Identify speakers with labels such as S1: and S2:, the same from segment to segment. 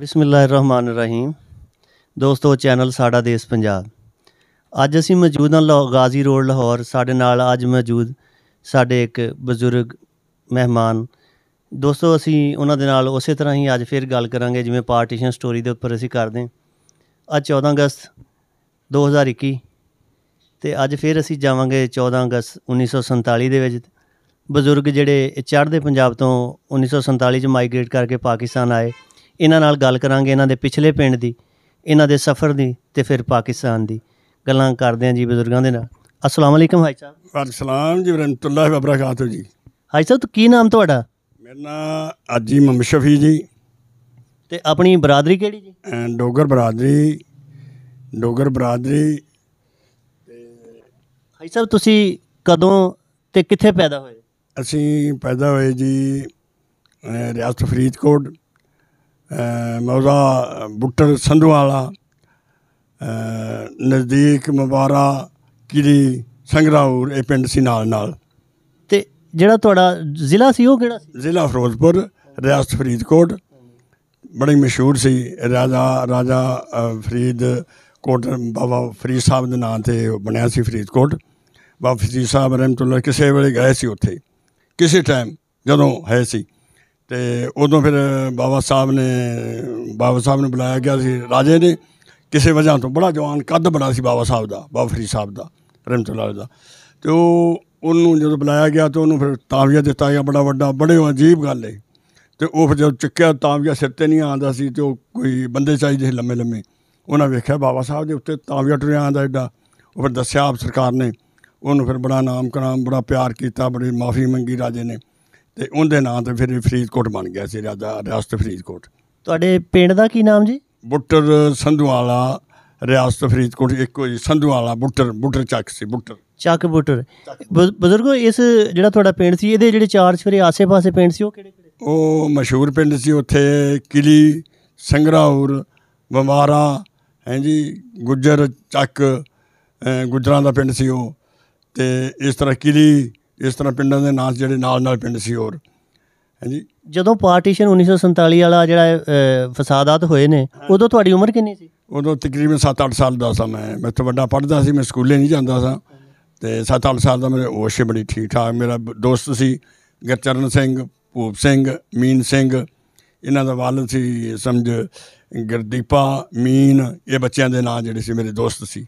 S1: ਬਿਸਮਿਲ੍ਲਾਹਿਰਰਹਿਮਾਨਿਰਰਹੀਮ ਦੋਸਤੋ ਚੈਨਲ ਸਾਡਾ ਦੇਸ਼ ਪੰਜਾਬ ਅੱਜ ਅਸੀਂ ਮੌਜੂਦ ਹਾਂ ਗਾਜ਼ੀ ਰੋਡ ਲਾਹੌਰ ਸਾਡੇ ਨਾਲ ਅੱਜ ਮੌਜੂਦ ਸਾਡੇ ਇੱਕ ਬਜ਼ੁਰਗ ਮਹਿਮਾਨ ਦੋਸਤੋ ਅਸੀਂ ਉਹਨਾਂ ਦੇ ਨਾਲ ਉਸੇ ਤਰ੍ਹਾਂ ਹੀ ਅੱਜ ਫਿਰ ਗੱਲ ਕਰਾਂਗੇ ਜਿਵੇਂ ਪਾਰਟੀਸ਼ਨ ਸਟੋਰੀ ਦੇ ਉੱਪਰ ਅਸੀਂ ਕਰਦੇ ਹਾਂ ਅੱਜ 14 ਅਗਸਤ 2021 ਤੇ ਅੱਜ ਫਿਰ ਅਸੀਂ ਜਾਵਾਂਗੇ 14 ਅਗਸਤ 1947 ਦੇ ਵਿੱਚ ਬਜ਼ੁਰਗ ਜਿਹੜੇ ਚੜ੍ਹਦੇ ਪੰਜਾਬ ਤੋਂ 1947 ਚ ਮਾਈਗ੍ਰੇਟ ਕਰਕੇ ਪਾਕਿਸਤਾਨ ਆਏ ਇਹਨਾਂ ਨਾਲ ਗੱਲ ਕਰਾਂਗੇ ਇਹਨਾਂ ਦੇ ਪਿਛਲੇ ਪਿੰਡ ਦੀ ਇਹਨਾਂ ਦੇ ਸਫ਼ਰ ਦੀ ਤੇ ਫਿਰ ਪਾਕਿਸਤਾਨ ਦੀ ਗੱਲਾਂ ਕਰਦੇ ਆਂ ਜੀ ਬਜ਼ੁਰਗਾਂ ਦੇ ਨਾਲ ਅਸਲਾਮ ਅਲੈਕਮ ਹਾਈ ਸਾਹਿਬ ਵਾਲੇਕੁਮ ਸਲਾਮ ਜੀ ਰਹਿਮਤੁਲਾਹ ਵਬਰਕਾਤੁਹ ਜੀ ਹਾਈ ਸਾਹਿਬ ਕੀ ਨਾਮ ਤੁਹਾਡਾ ਮੇਰਾ ਨਾਮ ਅਜੀ ਮਮ ਸ਼ਫੀ ਜੀ ਤੇ ਆਪਣੀ ਬਰਾਦਰੀ ਕਿਹੜੀ ਜੀ ਡੋਗਰ ਬਰਾਦਰੀ ਡੋਗਰ ਬਰਾਦਰੀ ਤੇ ਹਾਈ ਸਾਹਿਬ ਤੁਸੀਂ ਕਦੋਂ ਤੇ ਕਿੱਥੇ ਪੈਦਾ ਹੋਏ ਅਸੀਂ ਪੈਦਾ ਹੋਏ ਜੀ ਰਿਆਸਤ ਫਰੀਦਕੋਟ
S2: ਮੌਜਾ ਬੁੱਟਰ ਸੰਧਵਾਲਾ ਨਜ਼ਦੀਕ ਮਵਾਰਾ ਕਿਲੀ ਸੰਗਰਾਉਰ ਇਹ ਪਿੰਡ ਸੀ ਨਾਲ ਨਾਲ ਤੇ ਜਿਹੜਾ ਤੁਹਾਡਾ ਜ਼ਿਲ੍ਹਾ ਸੀ ਉਹ ਕਿਹੜਾ ਸੀ ਜ਼ਿਲ੍ਹਾ ਫਿਰੋਜ਼ਪੁਰ ਰਿਆਸਤ ਫਰੀਦਕੋਟ ਬੜੀ ਮਸ਼ਹੂਰ ਸੀ ਰਾਜਾ ਰਾਜਾ ਫਰੀਦ ਕੋਟ ਬਾਬਾ ਫਰੀਦ ਸਾਹਿਬ ਦੇ ਨਾਂ ਤੇ ਬਣਿਆ ਸੀ ਫਰੀਦਕੋਟ ਬਾਬਾ ਫਰੀਦ ਸਾਹਿਬ ਰਹਿਮਤੁਲਾ ਕਿਸੇ ਵੇਲੇ ਗਏ ਸੀ ਉੱਥੇ ਕਿਸੇ ਟਾਈਮ ਜਦੋਂ ਹੈ ਸੀ ਤੇ ਉਦੋਂ ਫਿਰ ਬਾਬਾ ਸਾਹਿਬ ਨੇ ਬਾਬਾ ਸਾਹਿਬ ਨੂੰ ਬੁਲਾਇਆ ਗਿਆ ਸੀ ਰਾਜੇ ਨੇ ਕਿਸੇ ਵਜ੍ਹਾ ਤੋਂ ਬੜਾ ਜਵਾਨ ਕੱਦ ਬੜਾ ਸੀ ਬਾਬਾ ਸਾਹਿਬ ਦਾ ਬਾਬਾ ਫਰੀਦ ਸਾਹਿਬ ਦਾ ਰਹਿਮਤੁਲਾਹ ਦਾ ਤੇ ਉਹ ਉਹਨੂੰ ਜਦੋਂ ਬੁਲਾਇਆ ਗਿਆ ਤੇ ਉਹਨੂੰ ਫਿਰ ਤਾਵੀਆ ਦਿੱਤਾ ਗਿਆ ਬੜਾ ਵੱਡਾ ਬੜੇ ਅਜੀਬ ਗੱਲ ਹੈ ਤੇ ਉਹ ਜਦੋਂ ਚੱਕਿਆ ਤਾਵੀਆ ਸਿਰ ਤੇ ਨਹੀਂ ਆਂਦਾ ਸੀ ਤੇ ਉਹ ਕੋਈ ਬੰਦੇ ਚਾਹੀਦੇ ਲੰਮੇ ਲੰਮੇ ਉਹਨਾਂ ਵੇਖਿਆ ਬਾਬਾ ਸਾਹਿਬ ਦੇ ਉੱਤੇ ਤਾਵੀਆ ਟੁਰਿਆ ਆਂਦਾ ਐਡਾ ਉਹ ਫਿਰ ਦੱਸਿਆ ਆਪ ਸਰਕਾਰ ਨੇ ਉਹਨੂੰ ਫਿਰ ਬੜਾ ਨਾਮ ਕਰਾਮ ਬੜਾ ਪਿਆਰ ਕੀਤਾ ਬੜੀ ਮਾਫੀ ਮੰਗੀ ਰਾਜੇ ਨੇ ਤੇ ਉਹਦੇ ਨਾਂ ਤੇ ਫਿਰ ਫਰੀਦਕੋਟ ਬਣ ਗਿਆ ਸੀ ਰਾਜਾ ਰਿਆਸਤ ਫਰੀਦਕੋਟ ਤੁਹਾਡੇ ਪਿੰਡ
S1: ਦਾ ਕੀ ਨਾਮ ਜੀ ਬੁੱਟਰ ਸੰਧਵਾਲਾ ਰਿਆਸਤ ਫਰੀਦਕੋਟ ਇੱਕੋ ਜੀ ਸੰਧਵਾਲਾ ਬੁੱਟਰ ਬੁੱਟਰ ਚੱਕ ਸੀ ਬੁੱਟਰ ਚੱਕ ਬੁੱਟਰ ਬਜ਼ੁਰਗੋ ਇਸ ਜਿਹੜਾ ਤੁਹਾਡਾ ਪਿੰਡ ਸੀ ਇਹਦੇ ਜਿਹੜੇ ਚਾਰ ਛਰੇ ਆਸੇ-ਪਾਸੇ ਪਿੰਡ ਸੀ ਉਹ ਕਿਹੜੇ ਕਿਹੜੇ ਉਹ ਮਸ਼ਹੂਰ ਪਿੰਡ ਸੀ ਉੱਥੇ ਕਿਲੀ
S2: ਸੰਗਰਾਉਰ ਬਮਾਰਾ ਜੀ ਗੁੱਜਰ ਚੱਕ ਗੁੱਜਰਾਂ ਦਾ ਪਿੰਡ ਸੀ ਉਹ ਤੇ ਇਸ ਤਰ੍ਹਾਂ ਕਿਲੀ ਇਸ ਤਰ੍ਹਾਂ ਪਿੰਡਾਂ ਦੇ ਨਾਂ ਜਿਹੜੇ ਨਾਲ ਨਾਲ
S1: ਪਿੰਡ ਸੀ ਹੋਰ ਹਾਂਜੀ ਜਦੋਂ ਪਾਰਟੀਸ਼ਨ 1947 ਵਾਲਾ ਜਿਹੜਾ ਫਸਾਦਾਤ ਹੋਏ ਨੇ ਉਦੋਂ ਤੁਹਾਡੀ ਉਮਰ ਕਿੰਨੀ ਸੀ ਉਦੋਂ ਤਕਰੀਬਨ 7-8 ਸਾਲ ਦਾ ਸਾਂ ਮੈਂ ਮੈਂ ਤਾਂ ਵੱਡਾ ਪੜਦਾ ਸੀ ਮੈਂ
S2: ਸਕੂਲੇ ਨਹੀਂ ਜਾਂਦਾ ਸਾਂ ਤੇ 7-8 ਸਾਲ ਦਾ ਮੇਰੇ ਹੋਸ਼ ਬੜੀ ਠੀਕ ਠਾਕ ਮੇਰਾ ਦੋਸਤ ਸੀ ਗਰਚਰਨ ਸਿੰਘ ਭੂਪ ਸਿੰਘ ਮੀਨ ਸਿੰਘ ਇਹਨਾਂ ਦਾ ਵਾਲਦ ਸੀ ਸਮਝ ਗੁਰਦੀਪਾ ਮੀਨ ਇਹ ਬੱਚਿਆਂ ਦੇ ਨਾਂ ਜਿਹੜੇ ਸੀ ਮੇਰੇ ਦੋਸਤ ਸੀ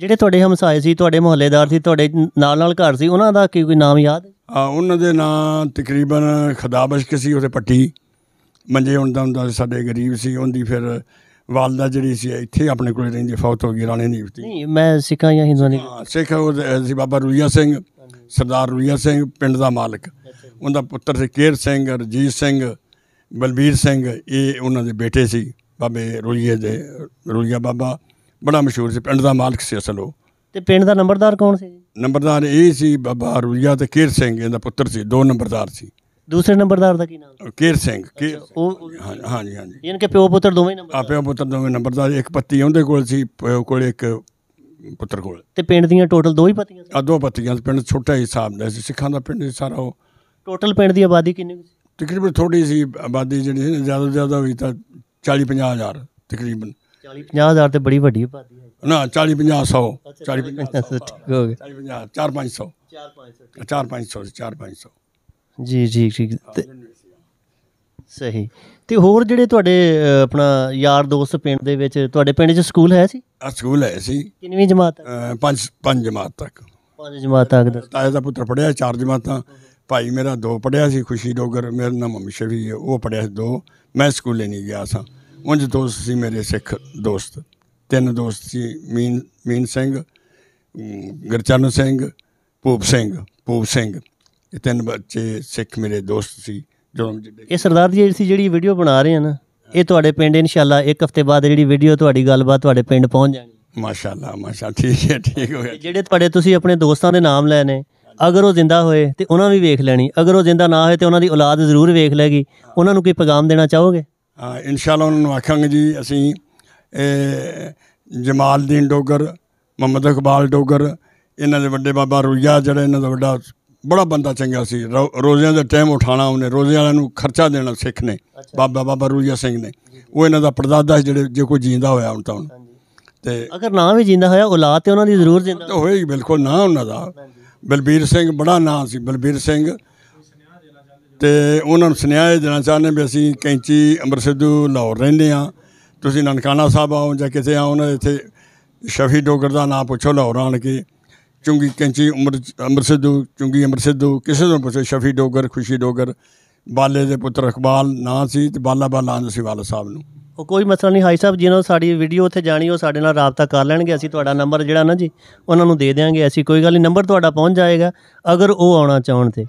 S1: ਜਿਹੜੇ ਤੁਹਾਡੇ ਹਮਸਾਏ ਸੀ ਤੁਹਾਡੇ ਮੁਹੱਲੇਦਾਰ ਸੀ ਤੁਹਾਡੇ ਨਾਲ ਨਾਲ ਘਰ ਸੀ ਉਹਨਾਂ ਦਾ ਕੀ ਕੋਈ ਨਾਮ ਯਾਦ ਆ ਉਹਨਾਂ ਦੇ ਨਾਂ
S2: ਤਕਰੀਬਨ ਖਦਾਬਸ਼ਕ ਸੀ ਉਹਦੇ ਪੱਟੀ ਮੰਜੇ ਹੁੰਦਾ ਹੁੰਦਾ ਸਾਡੇ ਗਰੀਬ ਸੀ ਉਹਦੀ ਫਿਰ ਵਾਲਦਾ ਜਿਹੜੀ ਸੀ ਇੱਥੇ ਆਪਣੇ ਕੋਲੇ ਰਹਿੰਦੀ ਫੌਤ ਹੋ ਗਈ ਰਾਣੇ ਨੀਵਤੀ
S1: ਨਹੀਂ ਮੈਂ ਸਿੱਖਾਂ
S2: ਜਾਂ ਹਿੰਦੂਆਂ ਦੀ ਹਾਂ ਸਿੱਖ ਉਹ ਸੀ ਬਾਬਾ ਰੂਈਆ ਸਿੰਘ ਸਰਦਾਰ ਰੂਈਆ ਸਿੰਘ ਪਿੰਡ ਦਾ ਮਾਲਕ ਉਹਦਾ ਪੁੱਤਰ ਸੀ ਕੇਰ ਸਿੰਘ ਰਜੀਤ ਸਿੰਘ ਬਲਬੀਰ ਸਿੰਘ ਇਹ ਉਹਨਾਂ ਦੇ ਬੇਟੇ ਸੀ ਬਾਬੇ ਰੂਈਏ ਦੇ ਰੂਈਆ ਬਾਬਾ ਬੜਾ ਮਸ਼ਹੂਰ ਸੀ ਪਿੰਡ ਦਾ ਮਾਲਕ ਸੀ ਅਸਲ ਉਹ ਤੇ ਪਿੰਡ ਦਾ ਨੰਬਰਦਾਰ ਕੌਣ ਸੀ ਜੀ ਨੰਬਰਦਾਰ ਇਹ ਸੀ ਬਾਬਾ ਰੁਈਆ ਤੇ ਕੇਰ ਸਿੰਘ ਇਹਦਾ ਪੁੱਤਰ ਸੀ ਦੋ
S1: ਨੰਬਰਦਾਰ ਸੀ ਦੂਸਰੇ ਨੰਬਰਦਾਰ ਦਾ ਕੀ
S2: ਨਾਮ ਸੀ ਸਿੰਘ ਉਹ ਹਾਂਜੀ ਹਾਂਜੀ ਇਹਨਾਂ ਕੇ ਪਿਓ ਪੁੱਤਰ ਦੋਵੇਂ ਨੰਬਰਦਾਰ ਆ ਪਿਓ ਪੁੱਤਰ ਦੋਵੇਂ ਨੰਬਰਦਾਰ ਇੱਕ ਪੱਤੀ ਉਹਦੇ ਕੋਲ ਸੀ ਪਿਓ ਕੋਲ ਇੱਕ ਪੁੱਤਰ ਕੋਲ ਤੇ ਪਿੰਡ ਦੀਆਂ ਟੋਟਲ ਦੋ ਹੀ ਪੱਤੀਆਂ ਸੀ ਆ ਦੋ ਪੱਤੀਆਂ ਪਿੰਡ ਛੋਟਾ ਹੀ ਹਿਸਾਬ ਦਾ ਸੀ ਸਿੱਖਾਂ ਦਾ ਪਿੰਡ ਸਾਰਾ ਉਹ ਟੋਟਲ ਪਿੰਡ ਦੀ ਆਬਾਦੀ ਕਿੰਨੀ ਸੀ ਤਕਰੀਬਨ ਥੋੜੀ ਸੀ ਆਬਾਦੀ ਜਿਹੜੀ ਸੀ ਜ਼ਿਆਦਾ ਜ਼ਿਆਦਾ ਹੋਈ ਤਾਂ 40 50 ਹਜ਼ਾਰ ਤਕਰੀਬਨ 40 50000 ਤੇ ਬੜੀ ਵੱਡੀ ਭਾਦੀ ਹੈ ਨਾ 40 50 100 40
S1: 50 ਠੀਕ ਹੋ ਗਏ
S2: 40 50 4 500 4 500 4 500 4 500
S1: ਜੀ ਜੀ ਠੀਕ ਸਹੀ ਤੇ ਹੋਰ ਜਿਹੜੇ ਤੁਹਾਡੇ ਆਪਣਾ ਯਾਰ ਦੋਸਤ ਪਿੰਡ ਦੇ ਵਿੱਚ ਤੁਹਾਡੇ ਪਿੰਡ 'ਚ ਸਕੂਲ ਹੈ ਸੀ ਆ ਸਕੂਲ ਹੈ ਸੀ ਕਿੰਨੀ ਜਮਾਤ ਤੱਕ
S2: ਪੰਜ ਪੰਜ ਜਮਾਤ ਤੱਕ ਪੰਜ ਜਮਾਤ ਤੱਕ ਦਾ ਤਾਇਆ ਦਾ ਪੁੱਤਰ ਪੜਿਆ ਚਾਰ ਜਮਾਤਾਂ ਭਾਈ ਮੇਰਾ ਦੋ ਪੜਿਆ ਸੀ ਖੁਸ਼ੀ ਡੋਗਰ ਮੇਰਾ ਨਾਮ ਮਮਸ਼ੇ ਉਹ ਪੜਿਆ ਸੀ ਦੋ ਮੈਂ ਸਕੂਲੇ ਨਹੀਂ ਗਿਆ ਸਾਂ ਉਂਝ ਦੋਸਤ ਸੀ ਮੇਰੇ ਸਿੱਖ ਦੋਸਤ ਤਿੰਨ ਦੋਸਤ ਸੀ ਮੀਨ ਮੀਨ ਸਿੰਘ ਗਰਚਨ ਸਿੰਘ ਭੂਪ ਸਿੰਘ ਭੂਪ ਸਿੰਘ ਇਹ ਤਿੰਨ ਬੱਚੇ ਸਿੱਖ ਮੇਰੇ ਦੋਸਤ ਸੀ ਜਦੋਂ
S1: ਇਹ ਸਰਦਾਰ ਜੀ ਜਿਹੜੀ ਜਿਹੜੀ ਵੀਡੀਓ ਬਣਾ ਰਹੇ ਹਨ ਨਾ ਇਹ ਤੁਹਾਡੇ ਪਿੰਡ ਇਨਸ਼ਾਅੱਲਾ ਇੱਕ ਹਫਤੇ ਬਾਅਦ ਜਿਹੜੀ ਵੀਡੀਓ ਤੁਹਾਡੀ ਗੱਲਬਾਤ ਤੁਹਾਡੇ ਪਿੰਡ ਪਹੁੰਚ ਜਾਣੀ
S2: ਮਾਸ਼ਾਅੱਲਾ ਮਾਸ਼ਾਅੱਲਾ ਠੀਕ ਹੈ ਠੀਕ ਹੋ ਗਿਆ
S1: ਜਿਹੜੇ ਤੁਹਾਡੇ ਤੁਸੀਂ ਆਪਣੇ ਦੋਸਤਾਂ ਦੇ ਨਾਮ ਲੈ ਨੇ ਅਗਰ ਉਹ ਜ਼ਿੰਦਾ ਹੋਏ ਤੇ ਉਹਨਾਂ ਵੀ ਵੇਖ ਲੈਣੀ ਅਗਰ ਉਹ ਜ਼ਿੰਦਾ ਨਾ ਹੋਏ ਤੇ ਉਹਨਾਂ ਦੀ ਔਲਾਦ ਜ਼ਰੂਰ ਵੇਖ ਲੇਗੀ ਉਹਨਾਂ ਨੂੰ ਕੋਈ ਪੈਗਾਮ ਦੇਣਾ ਚਾਹੋਗੇ ਇਨਸ਼ਾਅੱਲਾ ਉਹਨਾਂ ਨੂੰ ਆਖਾਂਗੇ ਜੀ ਅਸੀਂ ਜਮਾਲਦੀਨ ਡੋਗਰ ਮੁਹੰਮਦ ਇਕਬਾਲ
S2: ਡੋਗਰ ਇਹਨਾਂ ਦੇ ਵੱਡੇ ਬਾਬਾ ਰੁਈਆ ਜਿਹੜਾ ਇਹਨਾਂ ਦਾ ਵੱਡਾ ਬੜਾ ਬੰਦਾ ਚੰਗਾ ਸੀ ਰੋਜ਼ਿਆਂ ਦਾ ਟਾਈਮ ਉਠਾਣਾ ਉਹਨੇ ਰੋਜ਼ਿਆਂ ਵਾਲਿਆਂ ਨੂੰ ਖਰਚਾ ਦੇਣਾ ਸਿੱਖ ਨੇ ਬਾਬਾ ਬਾਬਾ ਰੁਈਆ ਸਿੰਘ ਨੇ ਉਹ ਇਹਨਾਂ ਦਾ ਪਰਦਾਦਾ ਜਿਹੜੇ ਜੇ ਕੋਈ ਜਿੰਦਾ ਹੋਇਆ ਹੁਣ ਤਾਂ ਤੇ ਅਗਰ ਨਾ ਵੀ ਜਿੰਦਾ ਹੋਇਆ ਔਲਾਦ ਤੇ ਉਹਨਾਂ ਦੀ ਜ਼ਰੂਰ ਜਿੰਦਾ ਹੋਏਗੀ ਬਿਲਕੁਲ ਨਾ ਉਹਨਾਂ ਦਾ ਬਲਬੀਰ ਸਿੰਘ ਬੜਾ ਨਾਂ ਸੀ ਬਲਬੀਰ ਸਿੰਘ ਤੇ ਉਹਨਾਂ ਨੂੰ ਸੁਨੇਹਾ ਦੇਣਾ ਚਾਹੁੰਦੇ ਵੀ ਅਸੀਂ ਕੈਂਚੀ ਅੰਮ੍ਰਿਤਸਰੋਂ ਲਾਹੌਰ ਰਹਿੰਦੇ ਆ ਤੁਸੀਂ ਨਨਕਾਣਾ ਸਾਹਿਬ ਆਓ ਜਾਂ ਕਿਤੇ ਆਓ ਨਾ ਇੱਥੇ ਸ਼ਫੀ ਡੋਗਰ ਦਾ ਨਾਮ ਪੁੱਛੋ ਲਾਹੌਰ ਆਣ ਕੇ ਚੁੰਗੀ ਕੈਂਚੀ ਅੰਮ੍ਰਿਤਸਰੋਂ ਚੁੰਗੀ ਅੰਮ੍ਰਿਤਸਰੋਂ ਕਿਸੇ ਤੋਂ ਪੁੱਛੋ ਸ਼ਫੀ ਡੋਗਰ ਖੁਸ਼ੀ ਡੋਗਰ ਬਾਲੇ ਦੇ ਪੁੱਤਰ ਅਖਬਾਲ ਨਾਂ ਸੀ ਤੇ ਬਾਲਾ ਬਾਲਾ ਨਾਂ ਸੀ ਵਾਲਾ ਸਾਹਿਬ ਨੂੰ
S1: ਉਹ ਕੋਈ ਮਸਲਾ ਨਹੀਂ ਹਾਈ ਸਾਹਿਬ ਜਿਹਨਾਂ ਸਾਡੀ ਵੀਡੀਓ ਉੱਥੇ ਜਾਣੀ ਉਹ ਸਾਡੇ ਨਾਲ ਰਾਬਤਾ ਕਰ ਲੈਣਗੇ ਅਸੀਂ ਤੁਹਾਡਾ ਨੰਬਰ ਜਿਹੜਾ ਨਾ ਜੀ ਉਹਨਾਂ ਨੂੰ ਦੇ ਦੇਵਾਂਗੇ ਅਸੀਂ ਕੋਈ ਗੱਲ ਨਹੀਂ ਨੰਬਰ ਤੁਹਾਡਾ ਪਹੁੰਚ ਜਾਏਗਾ ਅਗਰ ਉਹ ਆਉਣਾ ਚਾਹਣ ਤੇ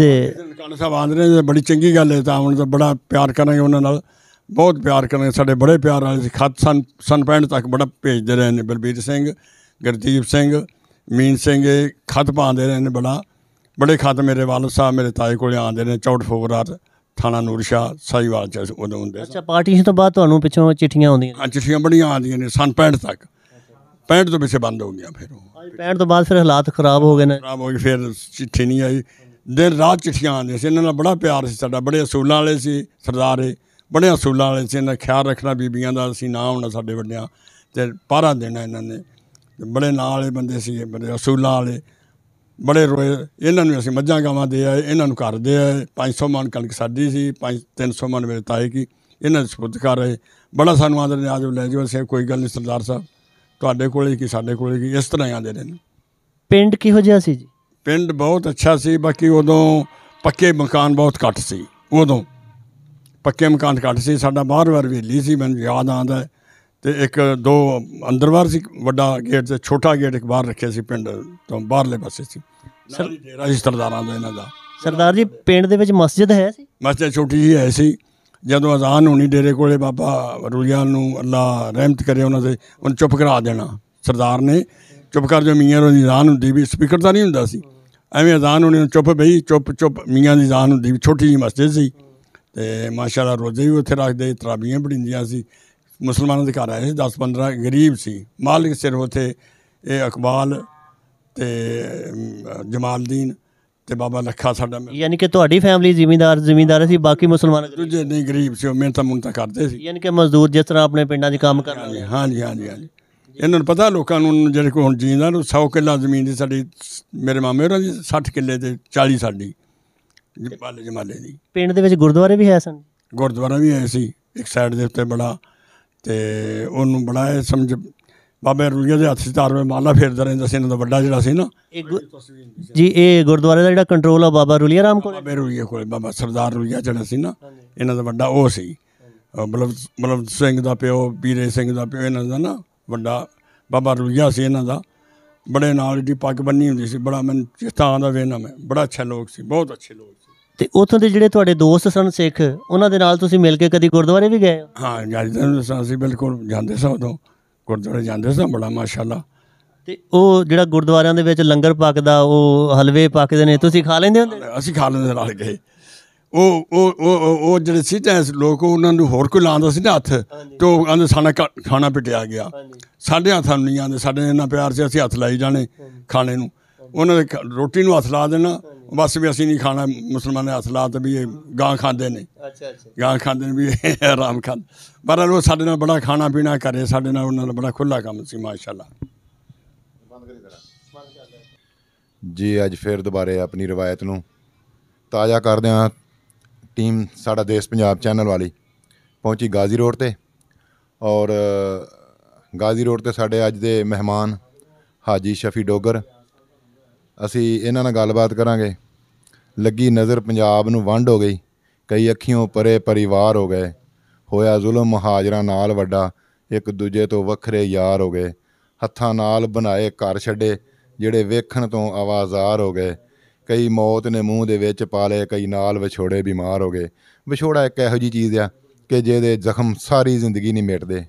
S1: ਤੇ ਕਾਣਾ ਸਾਹਿਬ ਆਂਦੇ ਨੇ ਬੜੀ ਚੰਗੀ ਗੱਲ ਹੈ ਤਾਂ ਹੁਣ ਤਾਂ ਬੜਾ ਪਿਆਰ ਕਰਾਂਗੇ ਉਹਨਾਂ ਨਾਲ ਬਹੁਤ
S2: ਪਿਆਰ ਕਰਾਂਗੇ ਸਾਡੇ ਬੜੇ ਪਿਆਰ ਵਾਲੇ ਸੀ ਖਤ ਸਨ ਸਨਪੈਂਡ ਤੱਕ ਬੜਾ ਭੇਜਦੇ ਰਹੇ ਨੇ ਬਲਬੀਰ ਸਿੰਘ ਗਰਦੀਪ ਸਿੰਘ ਮੀਨ ਸਿੰਘ ਖਤ ਪਾਉਂਦੇ ਰਹੇ ਨੇ ਬੜਾ ਬੜੇ ਖਤ ਮੇਰੇ ਵਾਲਦ ਸਾਹਿਬ ਮੇਰੇ ਤਾਏ ਕੋਲ ਆਉਂਦੇ ਨੇ ਚੌਟ ਫੋਗਰਾ ਥਾਣਾ ਨੂਰਸ਼ਾ ਸਾਈਵਾਲ ਚ ਉਦੋਂ ਹੁੰਦੇ ਅੱਛਾ ਪਾਰਟੀ ਤੋਂ ਬਾਅਦ ਤੁਹਾਨੂੰ ਪਿੱਛੋਂ ਚਿੱਠੀਆਂ ਆਉਂਦੀਆਂ ਹਾਂ ਚਿੱਠੀਆਂ ਬੜੀਆਂ ਆਉਂਦੀਆਂ ਨੇ ਸਨਪੈਂਡ ਤੱਕ 65 ਤੋਂ ਪਿੱਛੇ ਬੰਦ ਹੋ ਗਿਆ ਫਿਰ ਉਹ 65 ਤੋਂ ਬਾਅਦ ਫਿਰ ਹਾਲਾਤ ਖਰਾਬ ਹੋ ਗਏ ਨੇ ਖਰਾਬ ਹੋ ਗਏ ਫਿਰ ਚਿੱਠੀ ਨਹੀਂ ਆਈ ਦਿਨ ਰਾਤ ਚਿੱਠੀਆਂ ਆਉਂਦੀਆਂ ਸੀ ਇਹਨਾਂ ਨਾਲ ਬੜਾ ਪਿਆਰ ਸੀ ਸਾਡਾ ਬੜੇ ਅਸੂਲਾਂ ਵਾਲੇ ਸੀ ਸਰਦਾਰੇ ਬੜੇ ਅਸੂਲਾਂ ਵਾਲੇ ਸੀ ਇਹਨਾਂ ਖਿਆਲ ਰੱਖਣਾ ਬੀਬੀਆਂ ਦਾ ਅਸੀਂ ਨਾ ਹੋਣਾ ਸਾਡੇ ਵੱਡਿਆਂ ਤੇ ਪਾਰਾ ਦੇਣਾ ਇਹਨਾਂ ਨੇ ਬੜੇ ਨਾਂ ਵਾਲੇ ਬੰਦੇ ਸੀ ਬੜੇ ਅਸੂਲਾਂ ਵਾਲੇ ਬੜੇ ਰੋਏ ਇਹਨਾਂ ਨੂੰ ਅਸੀਂ ਮੱਝਾਂ ਗਾਵਾਂ ਦੇ ਆਏ ਇਹਨਾਂ ਨੂੰ ਘਰ ਦੇ ਆਏ 500 ਮਣ ਕਣਕ ਸਾਡੀ ਸੀ 5 300 ਮਣ ਮੇਰੇ ਤਾਏ ਕੀ ਇਹਨਾਂ ਦੇ ਸਪੁੱਤ ਕਰ ਰਹੇ ਬੜਾ ਸਾਨੂੰ ਆਦਰ ਨਿਆਜ ਲੈ ਜਿਓ ਸੇ ਕੋਈ ਗੱਲ ਨਹੀਂ ਸਰਦਾਰ ਸਾਹਿਬ ਤੁਹਾਡੇ ਕੋਲੇ ਕੀ ਸਾਡੇ ਕੋਲੇ ਕੀ ਇਸ ਤਰ੍ਹਾਂ ਆਂਦੇ ਨੇ ਪਿੰਡ ਕਿਹੋ ਜਿਹਾ ਸੀ ਜੀ ਪਿੰਡ ਬਹੁਤ ਅੱਛਾ ਸੀ ਬਾਕੀ ਉਦੋਂ ਪੱਕੇ ਮਕਾਨ ਬਹੁਤ ਘੱਟ ਸੀ ਉਦੋਂ ਪੱਕੇ ਮਕਾਨ ਘੱਟ ਸੀ ਸਾਡਾ ਬਾਹਰਵਾਰ ਵੇਲੀ ਸੀ ਮੈਨੂੰ ਯਾਦ ਆਉਂਦਾ ਤੇ ਇੱਕ ਦੋ ਅੰਦਰਵਾਰ ਸੀ ਵੱਡਾ ਗੇਟ ਤੇ ਛੋਟਾ ਗੇਟ ਇੱਕ ਬਾਹਰ ਰੱਖਿਆ ਸੀ ਪਿੰਡ ਤੋਂ ਬਾਹਰਲੇ ਪਾਸੇ ਸੀ ਸਰ ਸਰਦਾਰਾਂ ਦਾ ਇਹਨਾਂ ਦਾ ਸਰਦਾਰ ਜੀ ਪਿੰਡ ਦੇ ਵਿੱਚ ਮਸਜਿਦ ਹੈ ਸੀ ਮਸਜਿਦ ਛੋਟੀ ਜੀ ਹੈ ਸੀ ਜਦੋਂ ਅਜ਼ਾਨ ਹੋਣੀ ਡੇਰੇ ਕੋਲੇ ਬਾਬਾ ਰੁਲੀਆਂ ਨੂੰ ਅੱਲਾ ਰਹਿਮਤ ਕਰੇ ਉਹਨਾਂ ਦੇ ਉਹਨ ਚੁੱਪ ਕਰਾ ਦੇਣਾ ਸਰਦਾਰ ਨੇ ਚੁੱਪ ਕਰ ਜਾ ਮੀਆਂ ਦੀ ਜ਼ਾਨ ਹੁੰਦੀ ਵੀ ਸਪੀਕਰ ਤਾਂ ਨਹੀਂ ਹੁੰਦਾ ਸੀ ਐਵੇਂ ਅਜ਼ਾਨ ਹੋਣੀ ਚੁੱਪ ਬਈ ਚੁੱਪ ਚੁੱਪ ਮੀਆਂ ਦੀ ਜ਼ਾਨ ਹੁੰਦੀ ਵੀ ਛੋਟੀ ਜੀ ਮਸਜਿਦ ਸੀ ਤੇ ਮਾਸ਼ਾਅੱਲਾ ਰੋਜ਼ੇ ਵੀ ਉੱਥੇ ਰੱਖਦੇ ਤਰਾਬੀਆਂ ਪੜਿੰਦੀਆਂ ਸੀ ਮੁਸਲਮਾਨਾਂ ਦੇ ਘਰ ਆਏ ਸੀ 10 15 ਗਰੀਬ ਸੀ ਮਾਲਿਕ ਸਿਰ ਉਥੇ ਇਹ ਅਕਬਾਲ ਤੇ ਜਮਾਲਦੀਨ ਤੇ ਬਾਬਾ ਲੱਖਾ ਸਾਡਾ
S1: ਯਾਨੀ ਕਿ ਤੁਹਾਡੀ ਫੈਮਿਲੀ ਜ਼ਿਮੀਂਦਾਰ ਜ਼ਿਮੀਂਦਾਰ ਸੀ ਬਾਕੀ ਮੁਸਲਮਾਨ ਦੂਜੇ ਨਹੀਂ ਗਰੀਬ ਸੀ ਉਹ ਤਾਂ ਮੁੰਤਾ ਕਰਦੇ ਸੀ ਯਾਨੀ ਕਿ ਮਜ਼ਦੂਰ ਜਿਸ ਤਰ੍ਹਾਂ ਆਪਣੇ ਪਿੰਡਾਂ 'ਚ ਕੰਮ ਕਰਦੇ ਹਾਂਜੀ ਹਾਂਜੀ ਹਾਂਜੀ ਇਹਨਾਂ ਨੂੰ ਪਤਾ ਲੋਕਾਂ ਨੂੰ ਜਿਹੜੇ ਕੋਲ
S2: ਜੀਂਦਾ ਨੂੰ 100 ਕਿੱਲਾ ਜ਼ਮੀਨ ਦੀ ਸਾਡੀ ਮੇਰੇ ਮਾਮੇ ਹੋਰਾਂ ਦੀ 60 ਕਿੱਲੇ ਤੇ 40 ਸਾਡੀ
S1: ਜਮਾਲੇ ਜਮਾਲੇ ਦੀ ਪਿੰਡ ਦੇ ਵਿੱਚ ਗੁਰਦੁਆਰੇ ਵੀ ਹੈ ਸਨ
S2: ਗੁਰਦੁਆਰਾ ਵੀ ਹੈ ਸੀ ਇੱਕ ਸਾਈਡ ਦੇ ਉੱਤੇ ਬੜਾ ਤੇ ਉਹਨੂੰ ਬੜਾ ਇਹ ਸਮਝ ਬਾਬੇ ਰੁਲੀਆ ਦੇ ਹੱਥ ਸਿਤਾਰਵੇਂ ਮਾਲਾ ਫੇਰਦਾ ਰਹਿੰਦਾ ਸੀ ਇਹਨਾਂ ਦਾ ਵੱਡਾ ਜਿਹੜਾ ਸੀ ਨਾ ਜੀ ਇਹ ਗੁਰਦੁਆਰੇ ਦਾ ਜਿਹੜਾ ਕੰਟਰੋਲ ਆ ਬਾਬਾ ਰੁਲੀਆ ਰਾਮ ਕੋਲ ਬਾਬੇ ਰੁਲੀਆ ਕੋਲ ਬਾਬਾ ਸਰਦਾਰ ਰੁਲੀਆ ਜਿਹੜਾ ਸੀ ਨਾ ਇਹਨਾਂ ਦਾ ਵੱਡਾ ਉਹ ਸੀ ਮਤਲਬ ਮਤਲਬ ਸਿੰਘ ਦਾ ਪਿਓ ਪੀਰੇ ਸਿੰਘ ਦਾ ਪਿਓ ਇਹਨਾਂ ਦਾ ਨਾ ਵੱਡਾ ਬਾਬਾ ਰੁਜਾ ਸੀ ਇਹਨਾਂ ਦਾ ਬੜੇ ਨਾਲ ਦੀ ਪੱਗ ਬੰਨੀ ਹੁੰਦੀ ਸੀ ਬੜਾ ਮੈਂ ਚਿਤਾਂ ਦਾ ਵੇਨਾ ਮੈਂ ਬੜਾ ਅੱਛਾ ਲੋਕ ਸੀ ਬਹੁਤ ਅੱਛੇ ਲੋਕ ਸੀ
S1: ਤੇ ਉਥੋਂ ਦੇ ਜਿਹੜੇ ਤੁਹਾਡੇ ਦੋਸਤ ਸਨ ਸਿੱਖ ਉਹਨਾਂ ਦੇ ਨਾਲ ਤੁਸੀਂ ਮਿਲ ਕੇ ਕਦੀ ਗੁਰਦੁਆਰੇ ਵੀ ਗਏ ਹਾਂ ਜਾਂਦੇ ਸਾਂ ਸੀ ਬਿਲਕੁਲ ਜਾਂਦੇ ਸਾਂ ਉਦੋਂ ਗੁਰਦੁਆਰੇ ਜਾਂਦੇ ਸਾਂ ਬੜਾ ਮਾਸ਼ਾਅੱਲਾ ਤੇ ਉਹ ਜਿਹੜਾ ਗੁਰਦੁਆਰਿਆਂ ਦੇ ਵਿੱਚ ਲੰਗਰ ਪੱਕਦਾ ਉਹ ਹਲਵੇ ਪੱਕਦੇ ਨੇ ਤੁਸੀਂ ਖਾ ਲੈਂਦੇ ਹੁੰਦੇ ਅਸੀਂ ਖਾ ਲੈਂਦੇ ਨਾਲ ਗਏ
S2: ਉਹ ਉਹ ਉਹ ਜਿਹੜੇ ਸੀ ਲੋਕ ਉਹਨਾਂ ਨੂੰ ਹੋਰ ਕੋਈ ਲਾਉਂਦਾ ਸੀ ਨਾ ਹੱਥ ਤੇ ਉਹ ਕਹਿੰਦੇ ਸਾਡਾ ਖਾਣਾ ਪਿਟਿਆ ਗਿਆ ਸਾਡੇ ਹੱਥਾਂ ਨੂੰ ਨਹੀਂ ਆਉਂਦੇ ਸਾਡੇ ਇੰਨਾ ਪਿਆਰ ਸੀ ਅਸੀਂ ਹੱਥ ਲਾਈ ਜਾਣੇ ਖਾਣੇ ਨੂੰ ਉਹਨਾਂ ਦੇ ਰੋਟੀ ਨੂੰ ਹੱਥ ਲਾ ਦੇਣਾ ਬਸ ਵੀ ਅਸੀਂ ਨਹੀਂ ਖਾਣਾ ਮੁਸਲਮਾਨ ਨੇ ਹੱਥ ਲਾ ਤਾ ਵੀ ਇਹ ਗਾਂ ਖਾਂਦੇ ਨੇ ਅੱਛਾ ਅੱਛਾ ਗਾਂ ਖਾਂਦੇ ਨੇ ਵੀ ਆਰਾਮ ਖਾਂ ਪਰ ਉਹ ਸਾਡੇ ਨਾਲ ਬੜਾ ਖਾਣਾ ਪੀਣਾ ਕਰੇ ਸਾਡੇ ਨਾਲ ਉਹਨਾਂ ਦਾ ਬੜਾ ਖੁੱਲਾ ਕੰਮ ਸੀ ਮਾਸ਼ਾਅੱਲਾ
S3: ਜੀ ਅੱਜ ਫੇਰ ਦੁਬਾਰੇ ਆਪਣੀ ਰਵਾਇਤ ਨੂੰ ਤਾਜ਼ਾ ਕਰਦੇ ਹਾਂ ਟੀਮ ਸਾਡਾ ਦੇਸ਼ ਪੰਜਾਬ ਚੈਨਲ ਵਾਲੀ ਪਹੁੰਚੀ ਗਾਜ਼ੀ ਰੋਡ ਤੇ ਔਰ ਗਾਜ਼ੀ ਰੋਡ ਤੇ ਸਾਡੇ ਅੱਜ ਦੇ ਮਹਿਮਾਨ ਹਾਜੀ ਸ਼ਫੀ ਡੋਗਰ ਅਸੀਂ ਇਹਨਾਂ ਨਾਲ ਗੱਲਬਾਤ ਕਰਾਂਗੇ ਲੱਗੀ ਨਜ਼ਰ ਪੰਜਾਬ ਨੂੰ ਵੰਡ ਹੋ ਗਈ ਕਈ ਅੱਖੀਆਂ ਪਰੇ ਪਰਿਵਾਰ ਹੋ ਗਏ ਹੋਇਆ ਜ਼ੁਲਮ ਮਹਾਜਰਾਂ ਨਾਲ ਵੱਡਾ ਇੱਕ ਦੂਜੇ ਤੋਂ ਵੱਖਰੇ ਯਾਰ ਹੋ ਗਏ ਹੱਥਾਂ ਨਾਲ ਬਣਾਏ ਘਰ ਛੱਡੇ ਜਿਹੜੇ ਵੇਖਣ ਤੋਂ ਆਵਾਜ਼ਾਰ ਹੋ ਗਏ ਕਈ ਮੌਤ ਨੇ ਮੂੰਹ ਦੇ ਵਿੱਚ ਪਾ ਲਏ ਕਈ ਨਾਲ ਵਿਛੋੜੇ ਬਿਮਾਰ ਹੋ ਗਏ ਵਿਛੋੜਾ ਇੱਕ ਇਹੋ ਜੀ ਚੀਜ਼ ਆ ਕਿ ਜਿਹਦੇ ਜ਼ਖਮ ਸਾਰੀ ਜ਼ਿੰਦਗੀ ਨਹੀਂ ਮਿਟਦੇ